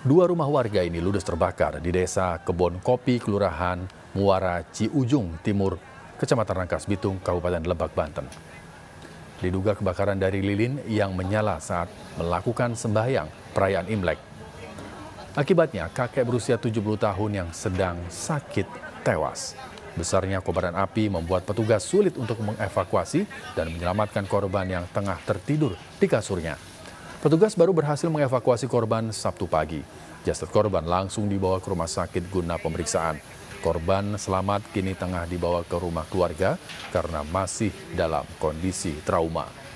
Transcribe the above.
Dua rumah warga ini ludes terbakar di desa Kebon Kopi, Kelurahan Muara Ciujung Timur, Kecamatan Rangkas Bitung, Kabupaten Lebak, Banten. Diduga kebakaran dari lilin yang menyala saat melakukan sembahyang perayaan Imlek. Akibatnya kakek berusia 70 tahun yang sedang sakit tewas. Besarnya kobaran api membuat petugas sulit untuk mengevakuasi dan menyelamatkan korban yang tengah tertidur di kasurnya. Petugas baru berhasil mengevakuasi korban Sabtu pagi. Jasad korban langsung dibawa ke rumah sakit guna pemeriksaan. Korban selamat kini tengah dibawa ke rumah keluarga karena masih dalam kondisi trauma.